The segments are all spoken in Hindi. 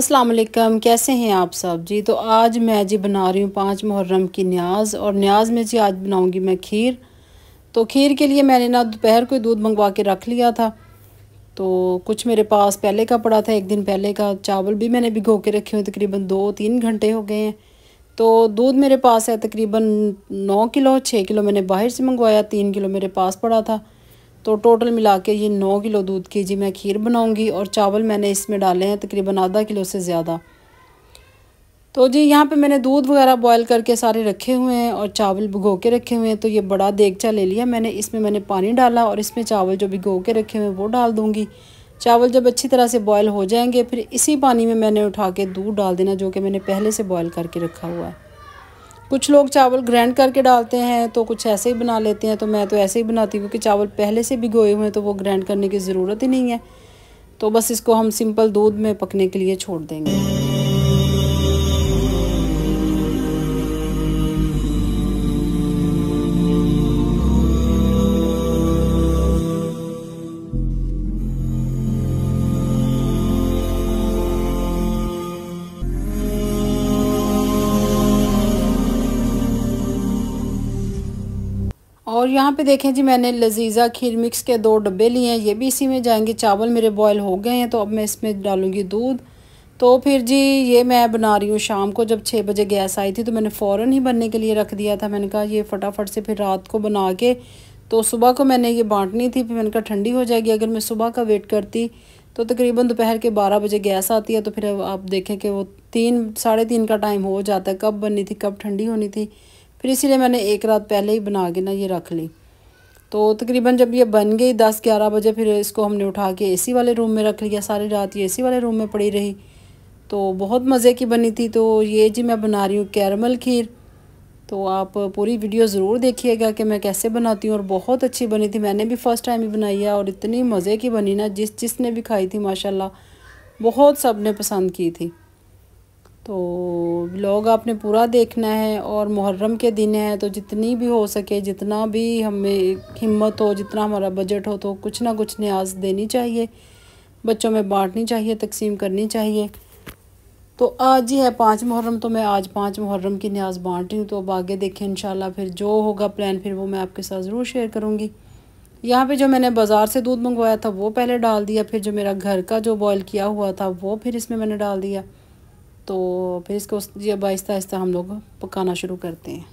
अस्सलाम वालेकुम कैसे हैं आप सब जी तो आज मैं जी बना रही हूँ पाँच मुहर्रम की न्याज और न्याज में जी आज बनाऊँगी मैं खीर तो खीर के लिए मैंने ना दोपहर को दूध मंगवा के रख लिया था तो कुछ मेरे पास पहले का पड़ा था एक दिन पहले का चावल भी मैंने भिगो के रखे हुए तकरीबन दो तीन घंटे हो गए हैं तो दूध मेरे पास है तकरीबन नौ किलो छः किलो मैंने बाहर से मंगवाया तीन किलो मेरे पास पड़ा था तो टोटल मिला के ये नौ किलो दूध की जी मैं खीर बनाऊँगी और चावल मैंने इसमें डाले हैं तकरीबन आधा किलो से ज़्यादा तो जी यहाँ पे मैंने दूध वगैरह बॉयल करके सारे रखे हुए हैं और चावल भिगो के रखे हुए हैं तो ये बड़ा देगचा ले लिया मैंने इसमें मैंने पानी डाला और इसमें चावल जो भिगो के रखे हुए हैं वो डाल दूँगी चावल जब अच्छी तरह से बॉयल हो जाएंगे फिर इसी पानी में मैंने उठा के दूध डाल देना जो कि मैंने पहले से बॉयल करके रखा हुआ है कुछ लोग चावल ग्रैंड करके डालते हैं तो कुछ ऐसे ही बना लेते हैं तो मैं तो ऐसे ही बनाती हूँ क्योंकि चावल पहले से भिगोए हुए हैं तो वो ग्रैंड करने की ज़रूरत ही नहीं है तो बस इसको हम सिंपल दूध में पकने के लिए छोड़ देंगे और यहाँ पे देखें जी मैंने लजीज़ा खीर मिक्स के दो डब्बे लिए हैं ये भी इसी में जाएंगे चावल मेरे बॉयल हो गए हैं तो अब मैं इसमें डालूँगी दूध तो फिर जी ये मैं बना रही हूँ शाम को जब छः बजे गैस आई थी तो मैंने फ़ौर ही बनने के लिए रख दिया था मैंने कहा ये फटाफट से फिर रात को बना के तो सुबह को मैंने ये बांटनी थी फिर मैंने कहा ठंडी हो जाएगी अगर मैं सुबह का वेट करती तो तकरीबन दोपहर के बारह बजे गैस आती है तो फिर आप देखें कि वो तीन साढ़े तीन का टाइम हो जाता है कब बननी थी कब ठंडी होनी थी फिर इसीलिए मैंने एक रात पहले ही बना के ना ये रख ली तो तकरीबन जब ये बन गई दस ग्यारह बजे फिर इसको हमने उठा के एसी वाले रूम में रख लिया सारी रात ये एसी वाले रूम में पड़ी रही तो बहुत मज़े की बनी थी तो ये जी मैं बना रही हूँ कैरमल खीर तो आप पूरी वीडियो ज़रूर देखिएगा कि मैं कैसे बनाती हूँ और बहुत अच्छी बनी थी मैंने भी फ़र्स्ट टाइम ही बनाई है और इतनी मज़े की बनी ना जिस जिसने भी खाई थी माशाल्लाह बहुत सब ने पसंद की थी तो ब्लॉग आपने पूरा देखना है और मुहर्रम के दिन है तो जितनी भी हो सके जितना भी हमें हिम्मत हो जितना हमारा बजट हो तो कुछ ना कुछ न्याज देनी चाहिए बच्चों में बांटनी चाहिए तकसीम करनी चाहिए तो आज ही है पाँच मुहर्रम तो मैं आज पाँच मुहर्रम की न्याज बांट रही हूँ तो अब आगे देखें इन फिर जो होगा प्लान फिर वो मैं आपके साथ ज़रूर शेयर करूँगी यहाँ पे जो मैंने बाज़ार से दूध मंगवाया था वो पहले डाल दिया फिर जो मेरा घर का जो बॉयल किया हुआ था वो फिर इसमें मैंने डाल दिया तो फिर इसको अब आहिस्ता आहिस्ता हम लोग पकाना शुरू करते हैं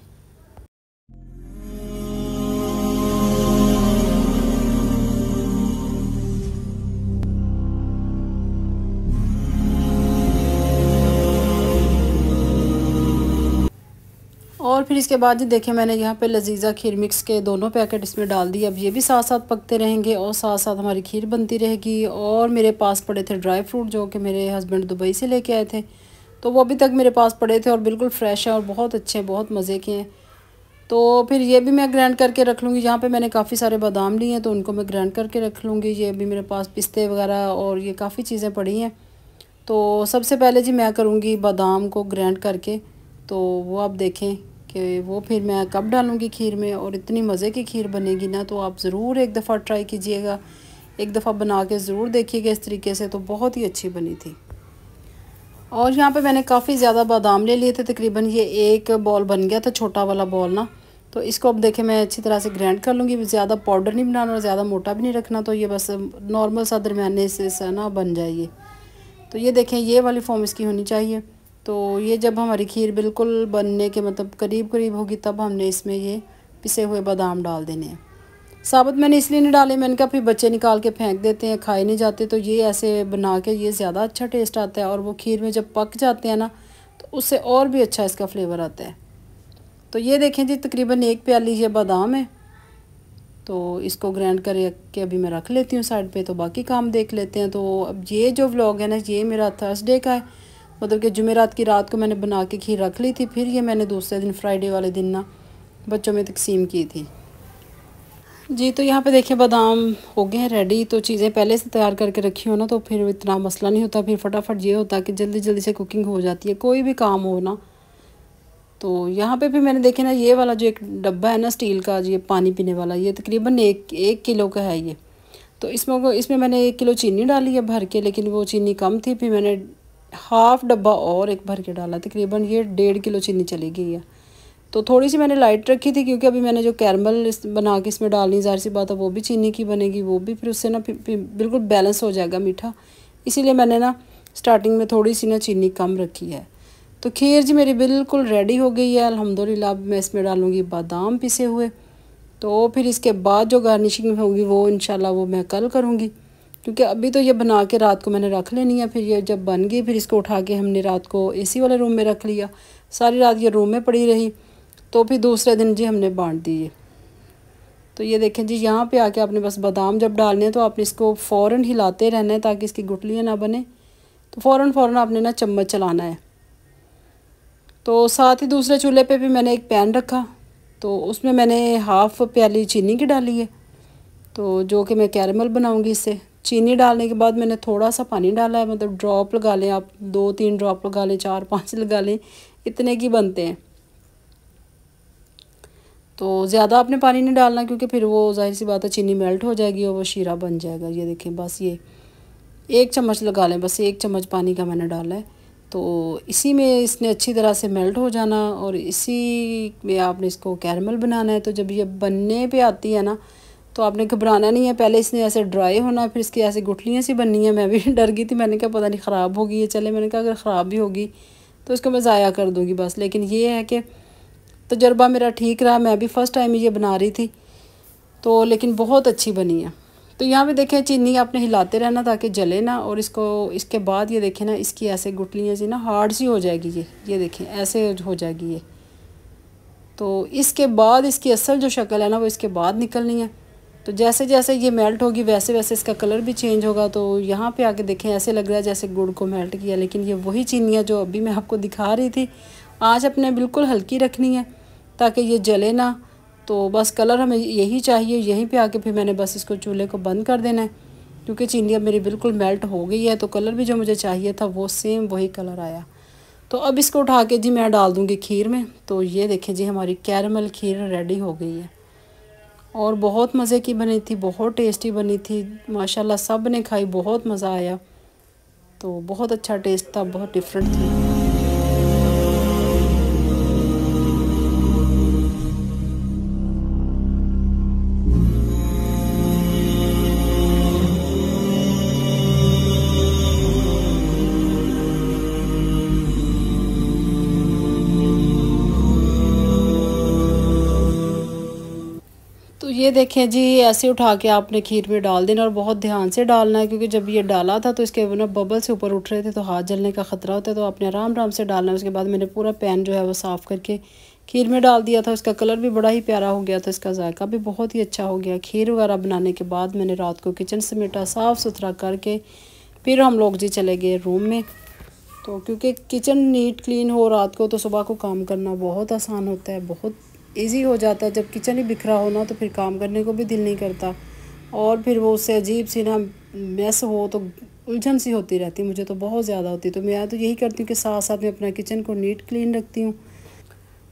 और फिर इसके बाद जी देखें मैंने यहाँ पे लजीज़ा खीर मिक्स के दोनों पैकेट इसमें डाल दिए अब ये भी साथ साथ पकते रहेंगे और साथ साथ हमारी खीर बनती रहेगी और मेरे पास पड़े थे ड्राई फ्रूट जो कि मेरे हस्बैंड दुबई से लेके आए थे तो वो अभी तक मेरे पास पड़े थे और बिल्कुल फ्रेश हैं और बहुत अच्छे हैं बहुत मज़े के हैं तो फिर ये भी मैं ग्राइंड करके रख लूँगी यहाँ पे मैंने काफ़ी सारे बादाम लिए हैं तो उनको मैं ग्राइंड करके रख लूँगी ये अभी मेरे पास पिस्ते वगैरह और ये काफ़ी चीज़ें पड़ी हैं तो सबसे पहले जी मैं करूँगी बादाम को ग्राइंड करके तो वो आप देखें कि वो फिर मैं कब डालूँगी खीर में और इतनी मज़े की खीर बनेगी ना तो आप ज़रूर एक दफ़ा ट्राई कीजिएगा एक दफ़ा बना के ज़रूर देखिएगा इस तरीके से तो बहुत ही अच्छी बनी थी और यहाँ पे मैंने काफ़ी ज़्यादा बादाम ले लिए थे तकरीबन ये एक बॉल बन गया था छोटा वाला बॉल ना तो इसको अब देखें मैं अच्छी तरह से ग्राइंड कर लूँगी ज़्यादा पाउडर नहीं बनाना और ज़्यादा मोटा भी नहीं रखना तो ये बस नॉर्मल सा दरमियाने से ना बन जाइए तो ये देखें ये वाली फॉर्म इसकी होनी चाहिए तो ये जब हमारी खीर बिल्कुल बनने के मतलब करीब करीब होगी तब हमने इसमें ये पिसे हुए बादाम डाल देने हैं साबुत मैंने इसलिए नहीं डाले मैंने कहा फिर बच्चे निकाल के फेंक देते हैं खाए नहीं जाते तो ये ऐसे बना के ये ज़्यादा अच्छा टेस्ट आता है और वो खीर में जब पक जाते हैं ना तो उससे और भी अच्छा इसका फ्लेवर आता है तो ये देखें जी तकरीबन एक प्याली ये बादाम है तो इसको कर करके अभी मैं रख लेती हूँ साइड पर तो बाकी काम देख लेते हैं तो अब ये जो व्लॉग है ना ये मेरा थर्सडे का है मतलब कि जुमेरात की रात को मैंने बना के खीर रख ली थी फिर ये मैंने दूसरे दिन फ्राइडे वाले दिन ना बच्चों में तकसीम की थी जी तो यहाँ पे देखिए बादाम हो गए हैं रेडी तो चीज़ें पहले से तैयार करके रखी हो ना तो फिर इतना मसला नहीं होता फिर फटाफट ये होता कि जल्दी जल्दी से कुकिंग हो जाती है कोई भी काम हो ना तो यहाँ पे भी मैंने देखे ना ये वाला जो एक डब्बा है ना स्टील का ये पानी पीने वाला ये तकरीबन एक एक किलो का है ये तो इसमें इसमें मैंने एक किलो चीनी डाली है भर के लेकिन वो चीनी कम थी फिर मैंने हाफ़ डब्बा और एक भर के डाला तकरीबन ये डेढ़ किलो चीनी चली गई है तो थोड़ी सी मैंने लाइट रखी थी क्योंकि अभी मैंने जो कैरमल बना के इसमें डालनी ज़ाहिर सी बात है वो भी चीनी की बनेगी वो भी फिर उससे ना बिल्कुल बैलेंस हो जाएगा मीठा इसीलिए मैंने ना स्टार्टिंग में थोड़ी सी ना चीनी कम रखी है तो खीर जी मेरी बिल्कुल रेडी हो गई है अलहमदिल्ला अब मैं इसमें डालूँगी बादाम पिसे हुए तो फिर इसके बाद जो गार्निशिंग होगी वो इन वो मैं कल करूँगी क्योंकि अभी तो ये बना के रात को मैंने रख लेनी है फिर ये जब बन गई फिर इसको उठा के हमने रात को एसी वाले रूम में रख लिया सारी रात ये रूम में पड़ी रही तो फिर दूसरे दिन जी हमने बांट दिए तो ये देखें जी यहाँ पे आके आपने बस बादाम जब डालने हैं तो आपने इसको फ़ौर हिलाते रहना है ताकि इसकी गुटलियाँ ना बने तो फ़ौर फ़ौर आपने ना चम्मच चलाना है तो साथ ही दूसरे चूल्हे पे भी मैंने एक पैन रखा तो उसमें मैंने हाफ़ प्याली चीनी की डाली है तो जो कि मैं कैरमल बनाऊँगी इससे चीनी डालने के बाद मैंने थोड़ा सा पानी डाला है मतलब ड्रॉप लगा लें आप दो तीन ड्रॉप लगा लें चार पाँच लगा लें इतने की बनते हैं तो ज़्यादा आपने पानी नहीं डालना क्योंकि फिर वो जाहिर सी बात है चीनी मेल्ट हो जाएगी और वो शीरा बन जाएगा ये देखें बस ये एक चम्मच लगा लें बस एक चम्मच पानी का मैंने डाला है तो इसी में इसने अच्छी तरह से मेल्ट हो जाना और इसी में आपने इसको कैरमल बनाना है तो जब ये बनने पे आती है ना तो आपने घबराना नहीं है पहले इसने ऐसे ड्राई होना फिर इसकी ऐसे गुठलियाँ सी बननी है मैं भी डर गई थी मैंने कहा पता नहीं ख़राब होगी ये चले मैंने कहा अगर ख़राब भी होगी तो इसको मैं ज़ाया कर दूँगी बस लेकिन ये है कि तजर्बा मेरा ठीक रहा मैं भी फ़र्स्ट टाइम ये बना रही थी तो लेकिन बहुत अच्छी बनी है तो यहाँ पे देखें चीनी आपने हिलाते रहना ताकि जले ना और इसको इसके बाद ये देखें ना इसकी ऐसे गुटलियाँ जी ना हार्ड सी हो जाएगी ये ये देखें ऐसे हो जाएगी ये तो इसके बाद इसकी असल जो शक्ल है ना वो इसके बाद निकलनी है तो जैसे जैसे ये मेल्ट होगी वैसे वैसे इसका कलर भी चेंज होगा तो यहाँ पे आके देखें ऐसे लग रहा है जैसे गुड़ को मेल्ट किया लेकिन ये वही चीनियाँ जो अभी मैं आपको दिखा रही थी आज अपने बिल्कुल हल्की रखनी है ताकि ये जले ना तो बस कलर हमें यही चाहिए यहीं पे आके फिर मैंने बस इसको चूल्हे को बंद कर देना है क्योंकि चीनी अब मेरी बिल्कुल मेल्ट हो गई है तो कलर भी जो मुझे चाहिए था वो सेम वही कलर आया तो अब इसको उठा के जी मैं डाल दूँगी खीर में तो ये देखें जी हमारी कैरमल खीर रेडी हो गई है और बहुत मज़े की बनी थी बहुत टेस्टी बनी थी माशाल्लाह सब ने खाई बहुत मज़ा आया तो बहुत अच्छा टेस्ट था बहुत डिफरेंट थी ये देखें जी ऐसे उठा के आपने खीर में डाल देना और बहुत ध्यान से डालना है क्योंकि जब ये डाला था तो इसके ना बबल से ऊपर उठ रहे थे तो हाथ जलने का ख़तरा होता है तो आपने आराम आराम से डालना है उसके बाद मैंने पूरा पैन जो है वो साफ़ करके खीर में डाल दिया था उसका कलर भी बड़ा ही प्यारा हो गया था इसका जायका भी बहुत ही अच्छा हो गया खीर वगैरह बनाने के बाद मैंने रात को किचन समेटा साफ़ सुथरा करके फिर हम लोग जी चले गए रूम में तो क्योंकि किचन नीट क्लीन हो रात को तो सुबह को काम करना बहुत आसान होता है बहुत ईजी हो जाता है जब किचन ही बिखरा हो ना तो फिर काम करने को भी दिल नहीं करता और फिर वो उससे अजीब सी ना मैस हो तो उलझन सी होती रहती मुझे तो बहुत ज़्यादा होती तो मैं तो यही करती हूँ कि साथ साथ में अपना किचन को नीट क्लीन रखती हूँ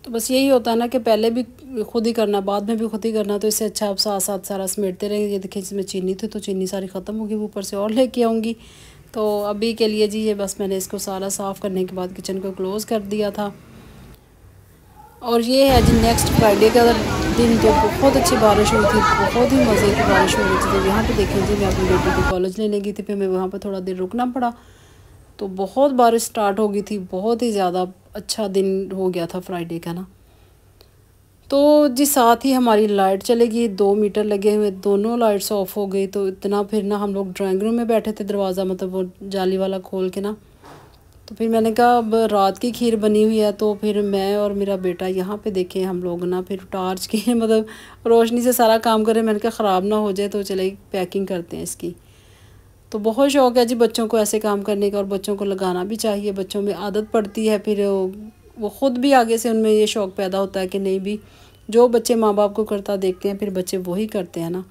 तो बस यही होता है ना कि पहले भी खुद ही करना बाद में भी खुद ही करना तो इससे अच्छा आप साथ साथ सारा समेटते रहेंगे ये देखिए इसमें चीनी थी तो चीनी सारी ख़त्म होगी ऊपर से और लेके आऊँगी तो अभी के लिए जी ये बस मैंने इसको सारा साफ़ करने के बाद किचन को क्लोज़ कर दिया था और ये है जी नेक्स्ट फ्राइडे का दिन जो बहुत अच्छी बारिश हुई थी बहुत ही मज़े की बारिश हो रही थी तो यहाँ पे देखिए जी मैं अपनी बेटी को कॉलेज लेने गई थी फिर मैं वहाँ पर थोड़ा देर रुकना पड़ा तो बहुत बारिश स्टार्ट हो गई थी बहुत ही ज़्यादा अच्छा दिन हो गया था फ्राइडे का ना तो जी साथ ही हमारी लाइट चले गई दो मीटर लगे हुए दोनों लाइट्स ऑफ हो गई तो इतना फिर ना हम लोग ड्राइंग रूम में बैठे थे दरवाज़ा मतलब वो जाली वाला खोल के ना तो फिर मैंने कहा अब रात की खीर बनी हुई है तो फिर मैं और मेरा बेटा यहाँ पे देखे हम लोग ना फिर टार्च की मतलब रोशनी से सारा काम करें मैंने कहा ख़राब ना हो जाए तो चले पैकिंग करते हैं इसकी तो बहुत शौक़ है जी बच्चों को ऐसे काम करने का और बच्चों को लगाना भी चाहिए बच्चों में आदत पड़ती है फिर वो ख़ुद भी आगे से उनमें ये शौक़ पैदा होता है कि नहीं भी जो बच्चे माँ बाप को करता देखते हैं फिर बच्चे वही करते हैं ना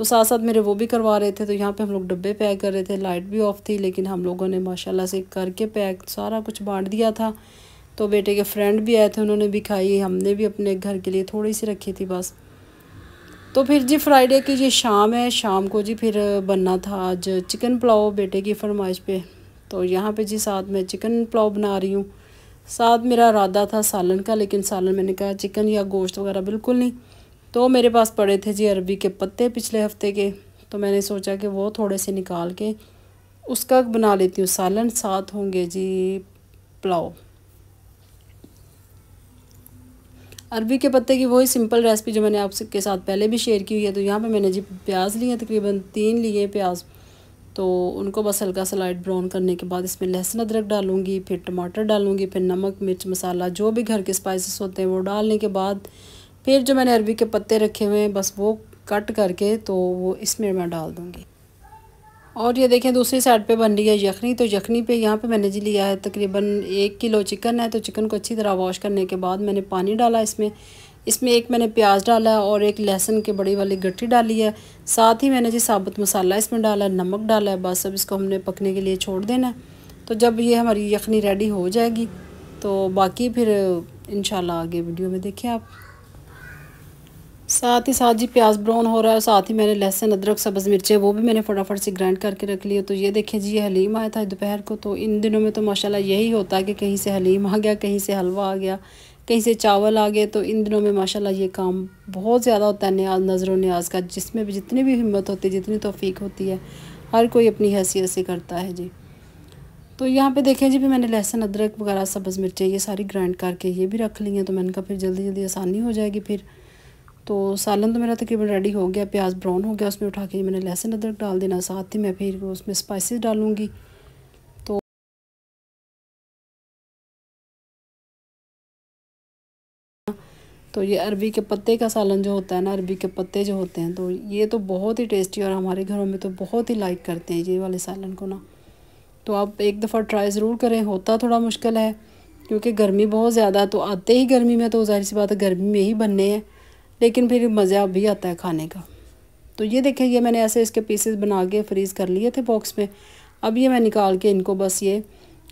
तो साथ साथ मेरे वो भी करवा रहे थे तो यहाँ पे हम लोग डब्बे पैक कर रहे थे लाइट भी ऑफ थी लेकिन हम लोगों ने माशाल्लाह से करके पैक सारा कुछ बांट दिया था तो बेटे के फ्रेंड भी आए थे उन्होंने भी खाई हमने भी अपने घर के लिए थोड़ी सी रखी थी बस तो फिर जी फ्राइडे की ये शाम है शाम को जी फिर बनना था आज चिकन पुलाव बेटे की फरमाइश पे तो यहाँ पर जी साथ में चिकन पुलाव बना रही हूँ साथ मेरा इरादा था सालन का लेकिन सालन मैंने कहा चिकन या गोश्त वगैरह बिल्कुल नहीं तो मेरे पास पड़े थे जी अरबी के पत्ते पिछले हफ्ते के तो मैंने सोचा कि वो थोड़े से निकाल के उसका बना लेती हूँ सालन साथ होंगे जी पुलाव अरबी के पत्ते की वही सिंपल रेसिपी जो मैंने आपके साथ पहले भी शेयर की हुई है तो यहाँ पे मैंने जी प्याज लिए तकरीबन तीन लिए प्याज तो उनको बस हल्का सा लाइट ब्राउन करने के बाद इसमें लहसुन अदरक डालूंगी फिर टमाटर डालूंगी फिर नमक मिर्च मसाला जो भी घर के स्पाइसेस होते हैं वो डालने के बाद फिर जो मैंने अरबी के पत्ते रखे हुए हैं बस वो कट करके तो वो इसमें मैं डाल दूँगी और ये देखें दूसरी साइड पे बन रही है यखनी तो यखनी पे यहाँ पे मैंने जी लिया है तकरीबन एक किलो चिकन है तो चिकन को अच्छी तरह वॉश करने के बाद मैंने पानी डाला इसमें इसमें एक मैंने प्याज डाला है और एक लहसुन के बड़ी वाली गट्टी डाली है साथ ही मैंने जी साबुत मसाला इसमें डाला है नमक डाला है बस अब इसको हमने पकने के लिए छोड़ देना है तो जब ये हमारी यखनी रेडी हो जाएगी तो बाकी फिर इन आगे वीडियो में देखें आप साथ ही साथ जी प्याज ब्राउन हो रहा है साथ ही मैंने लहसुन अदरक सब्ज़ मिर्चें वो भी मैंने फटाफट से ग्राइंड करके रख लिया तो ये देखिए जी ये हलीम आया था दोपहर को तो इन दिनों में तो माशाल्लाह यही होता है कि कहीं से हलीम आ गया कहीं से हलवा आ गया कहीं से चावल आ गए तो इन दिनों में माशाल्लाह ये काम बहुत ज़्यादा होता है न्याज नज़र न्याज का जिसमें भी जितनी भी हिम्मत होती है जितनी तोफ़ीक होती है हर कोई अपनी हैसियत से करता है जी तो यहाँ पे देखें जी भी मैंने लहसुन अदरक वगैरह सब्ज़ मिर्चें ये सारी ग्राइंड करके ये भी रख ली हैं तो मैंने कहा फिर जल्दी जल्दी आसानी हो जाएगी फिर तो सालन तो मेरा तकरीबन रेडी हो गया प्याज ब्राउन हो गया उसमें उठा के मैंने लहसुन अदरक डाल देना साथ ही मैं फिर उसमें स्पाइसेस डालूँगी तो, तो ये अरबी के पत्ते का सालन जो होता है ना अरबी के पत्ते जो होते हैं तो ये तो बहुत ही टेस्टी और हमारे घरों में तो बहुत ही लाइक करते हैं ये वाले सालन को ना तो आप एक दफ़ा ट्राई ज़रूर करें होता थोड़ा मुश्किल है क्योंकि गर्मी बहुत ज़्यादा तो आते ही गर्मी में तो जाहिर सी बात है गर्मी में ही बनने हैं लेकिन फिर मज़ा भी आता है खाने का तो ये देखें ये मैंने ऐसे इसके पीसेस बना के फ्रीज़ कर लिए थे बॉक्स में अब ये मैं निकाल के इनको बस ये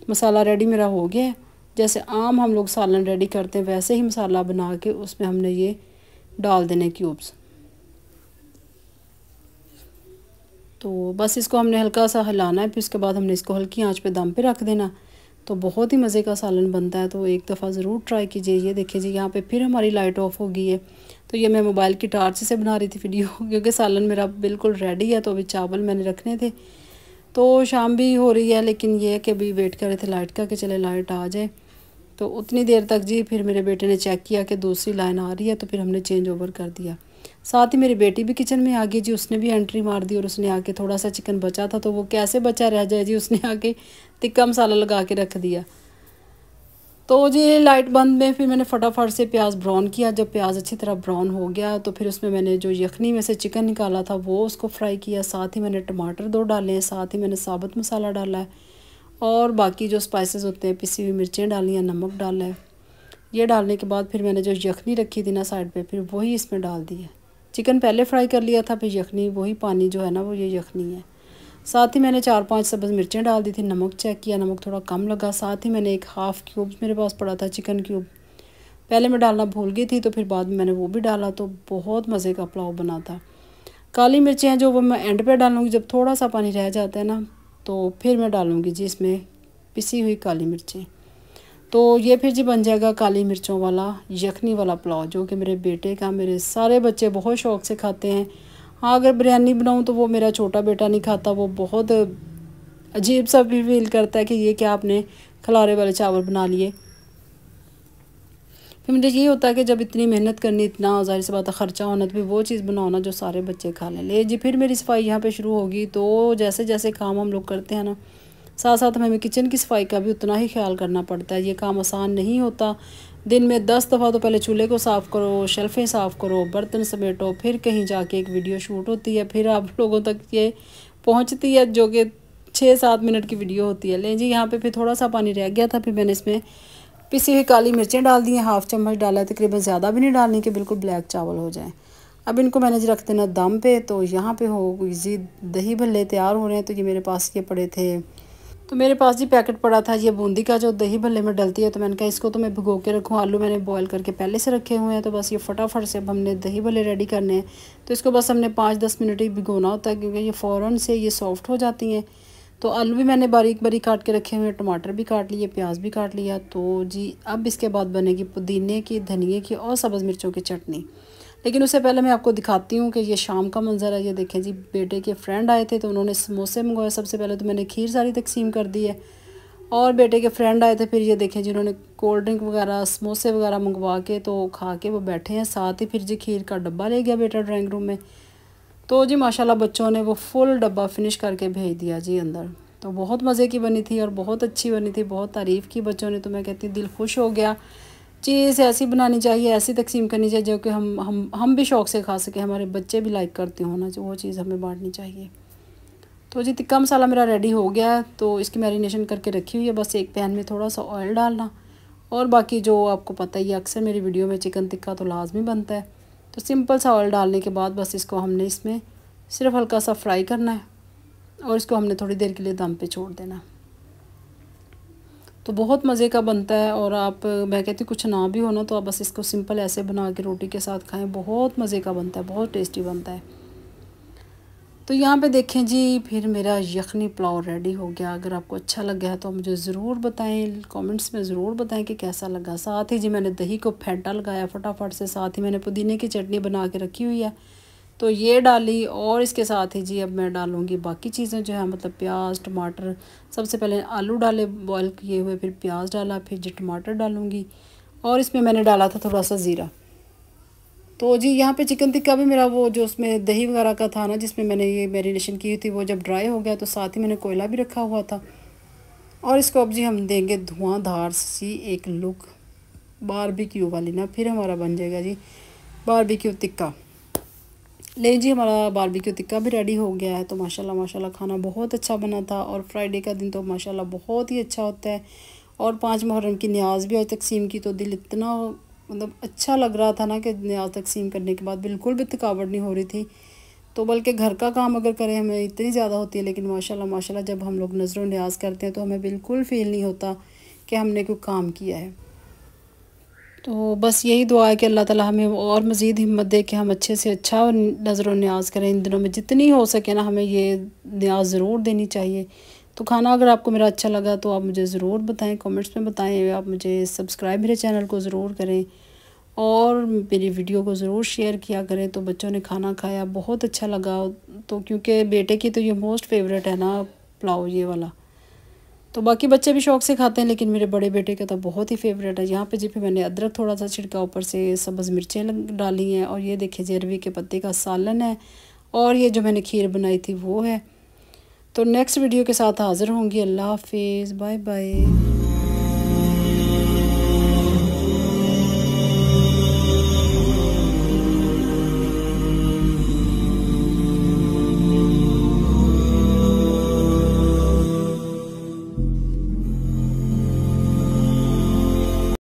मसाला रेडी मेरा हो गया है जैसे आम हम लोग सालन रेडी करते हैं वैसे ही मसाला बना के उसमें हमने ये डाल देने क्यूब्स तो बस इसको हमने हल्का सा हिलाना है फिर उसके बाद हमने इसको हल्की आँच पर दम पर रख देना तो बहुत ही मज़े का सालन बनता है तो एक दफ़ा ज़रूर ट्राई कीजिए ये देखिए जी यहाँ पे फिर हमारी लाइट ऑफ हो गई है तो ये मैं मोबाइल की टार्च से बना रही थी वीडियो क्योंकि सालन मेरा बिल्कुल रेडी है तो अभी चावल मैंने रखने थे तो शाम भी हो रही है लेकिन ये है कि अभी वेट कर रहे थे लाइट का कि चले लाइट आ जाए तो उतनी देर तक जी फिर मेरे बेटे ने चेक किया कि दूसरी लाइन आ रही है तो फिर हमने चेंज ओवर कर दिया साथ ही मेरी बेटी भी किचन में आ गई जी उसने भी एंट्री मार दी और उसने आके थोड़ा सा चिकन बचा था तो वो कैसे बचा रह जाए जी उसने आके तिक्का मसाला लगा के रख दिया तो जी लाइट बंद में फिर मैंने फटाफट से प्याज ब्राउन किया जब प्याज अच्छी तरह ब्राउन हो गया तो फिर उसमें मैंने जो यखनी में से चिकन निकाला था वो उसको फ्राई किया साथ ही मैंने टमाटर दो डाले हैं साथ ही मैंने साबुत मसाला डाला है और बाकी जो स्पाइसेस होते हैं पिसी हुई मिर्चें डाली हैं नमक डाला है ये डालने के बाद फिर मैंने जो यखनी रखी थी ना साइड पर फिर वही इसमें डाल दी है चिकन पहले फ्राई कर लिया था फिर यखनी वही पानी जो है ना वो ये यखनी है साथ ही मैंने चार पांच सब्ज़ मिर्चें डाल दी थी नमक चेक किया नमक थोड़ा कम लगा साथ ही मैंने एक हाफ़ क्यूब मेरे पास पड़ा था चिकन क्यूब पहले मैं डालना भूल गई थी तो फिर बाद में मैंने वो भी डाला तो बहुत मज़े का पुलाव बना था काली मिर्चें हैं जो वो मैं एंड पे डालूँगी जब थोड़ा सा पानी रह जाता है ना तो फिर मैं डालूँगी जी इसमें पिसी हुई काली मिर्चें तो ये फिर जी बन जाएगा काली मिर्चों वाला यखनी वाला पुलाव जो कि मेरे बेटे का मेरे सारे बच्चे बहुत शौक से खाते हैं हाँ अगर बिरयानी बनाऊँ तो वो मेरा छोटा बेटा नहीं खाता वो बहुत अजीब सा भी फील करता है कि ये क्या आपने खलारे वाले चावल बना लिए फिर मुझे ये होता है कि जब इतनी मेहनत करनी इतना हज़ार से बात ख़र्चा होना तो फिर वो चीज़ बनाना जो सारे बच्चे खा लें ले जी फिर मेरी सफाई यहाँ पे शुरू होगी तो जैसे जैसे काम हम लोग करते हैं ना साथ साथ हमें किचन की सफाई का भी उतना ही ख्याल करना पड़ता है ये काम आसान नहीं होता दिन में दस दफ़ा तो पहले चूल्हे को साफ़ करो शेल्फ़ें साफ़ करो बर्तन समेटो फिर कहीं जाके एक वीडियो शूट होती है फिर आप लोगों तक ये पहुंचती है जो कि छः सात मिनट की वीडियो होती है लें जी यहाँ पे फिर थोड़ा सा पानी रह गया था फिर मैंने इसमें पिसी हुई काली मिर्चें डाल दी हैं हाफ़ चम्मच डाला है तकरीबन ज़्यादा भी नहीं डालनी कि बिल्कुल ब्लैक चावल हो जाए अब इनको मैंने जी रख देना दम पे तो यहाँ पे हो जी दही भल्ले तैयार हो रहे हैं तो ये मेरे पास ये पड़े थे तो मेरे पास जी पैकेट पड़ा था ये बूंदी का जो दही भल्ले में डलती है तो मैंने कहा इसको तो मैं भिगो के रखूँ आलू मैंने बॉयल करके पहले से रखे हुए हैं तो बस ये फटाफट से अब हमने दही भल्ले रेडी करने हैं तो इसको बस हमने पाँच दस मिनट ही भिगोना होता है क्योंकि ये फ़ौर से ये सॉफ्ट हो जाती हैं तो आलू भी मैंने बारीक बारीक काट के रखे हुए हैं टमाटर भी काट लिए प्याज भी काट लिया तो जी अब इसके बाद बनेगी पुदीने की धनिए की और सब्ज़ मिर्चों की चटनी लेकिन उससे पहले मैं आपको दिखाती हूँ कि ये शाम का मंज़र है ये देखें जी बेटे के फ्रेंड आए थे तो उन्होंने समोसे मंगवाए सबसे पहले तो मैंने खीर सारी तकसीम कर दी है और बेटे के फ्रेंड आए थे फिर ये देखें उन्होंने कोल्ड ड्रिंक वगैरह समोसे वगैरह मंगवा के तो खा के वो बैठे हैं साथ ही फिर जी खीर का डब्बा ले गया बेटा ड्राइंग रूम में तो जी माशाल्लाह बच्चों ने वो फुल डब्बा फिनिश करके भेज दिया जी अंदर तो बहुत मज़े की बनी थी और बहुत अच्छी बनी थी बहुत तारीफ़ की बच्चों ने तो मैं कहती हूँ दिल खुश हो गया चीज़ ऐसी बनानी चाहिए ऐसी तकसीम करनी चाहिए जो कि हम हम हम भी शौक़ से खा सकें हमारे बच्चे भी लाइक करते हो ना वो चीज़ हमें बांटनी चाहिए तो जी टिक्का तो मसाला मेरा रेडी हो गया तो इसकी मैरिनेशन करके रखी हुई है बस एक पैन में थोड़ा सा ऑयल डालना और बाकी जो आपको पता ही अक्सर मेरी वीडियो में चिकन टिक्का तो लाजमी बनता है तो सिंपल सा ऑयल डालने के बाद बस इसको हमने इसमें सिर्फ हल्का सा फ्राई करना है और इसको हमने थोड़ी देर के लिए दम पे छोड़ देना तो बहुत मज़े का बनता है और आप मैं कहती हूँ कुछ ना भी हो ना तो आप बस इसको सिंपल ऐसे बना के रोटी के साथ खाएं बहुत मज़े का बनता है बहुत टेस्टी बनता है तो यहाँ पे देखें जी फिर मेरा यखनी पुलाव रेडी हो गया अगर आपको अच्छा लग गया तो मुझे ज़रूर बताएं कमेंट्स में ज़रूर बताएं कि कैसा लगा साथ ही जी मैंने दही को फेंटा लगाया फटाफट से साथ ही मैंने पुदीने की चटनी बना के रखी हुई है तो ये डाली और इसके साथ ही जी अब मैं डालूँगी बाकी चीज़ें जो है मतलब प्याज टमाटर सबसे पहले आलू डाले बॉयल किए हुए फिर प्याज डाला फिर जी टमाटर डालूँगी और इसमें मैंने डाला था थोड़ा सा ज़ीरा तो जी यहाँ पे चिकन टिक्का भी मेरा वो जो उसमें दही वगैरह का था ना जिसमें मैंने ये मेरीनेशन की थी वो जब ड्राई हो गया तो साथ ही मैंने कोयला भी रखा हुआ था और इसको अब जी हम देंगे धुआंधार सी एक लुक बारबेक्यू वाली ना फिर हमारा बन जाएगा जी बारबेक्यू टिक्का ले जी हमारा बारबेक्यू टिक्का भी रेडी हो गया है तो माशाल्लाह माशाल्लाह खाना बहुत अच्छा बना था और फ्राइडे का दिन तो माशाल्लाह बहुत ही अच्छा होता है और पाँच मुहर्रम की न्याज भी आज तकसीम की तो दिल इतना मतलब अच्छा लग रहा था ना कि न्याज तकसीम करने के बाद बिल्कुल भी थकावट नहीं हो रही थी तो बल्कि घर का काम अगर करें हमें इतनी ज़्यादा होती है लेकिन माशाल्लाह माशाल्लाह जब हम लोग नज़र न्याज करते हैं तो हमें बिल्कुल फील नहीं होता कि हमने कोई काम किया है तो बस यही दुआ है कि अल्लाह ताला हमें और मज़ीद हिम्मत दे कि हम अच्छे से अच्छा नज़र व न्याज करें इन दिनों में जितनी हो सके ना हमें ये न्याज ज़रूर देनी चाहिए तो खाना अगर आपको मेरा अच्छा लगा तो आप मुझे ज़रूर बताएं कमेंट्स में बताएं आप मुझे सब्सक्राइब मेरे चैनल को ज़रूर करें और मेरी वीडियो को ज़रूर शेयर किया करें तो बच्चों ने खाना खाया बहुत अच्छा लगा तो क्योंकि बेटे की तो ये मोस्ट फेवरेट है ना पुलाव ये वाला तो बाकी बच्चे भी शौक से खाते हैं लेकिन मेरे बड़े बेटे का तो बहुत ही फेवरेट है यहाँ पे जी फिर मैंने अदरक थोड़ा सा छिड़का ऊपर से सब्ज़ मिर्चें डाली हैं और ये देखिए जेरवी के पत्ते का सालन है और ये जो मैंने खीर बनाई थी वो है तो नेक्स्ट वीडियो के साथ हाज़िर होंगी अल्लाह हाफिज़ बाय बाय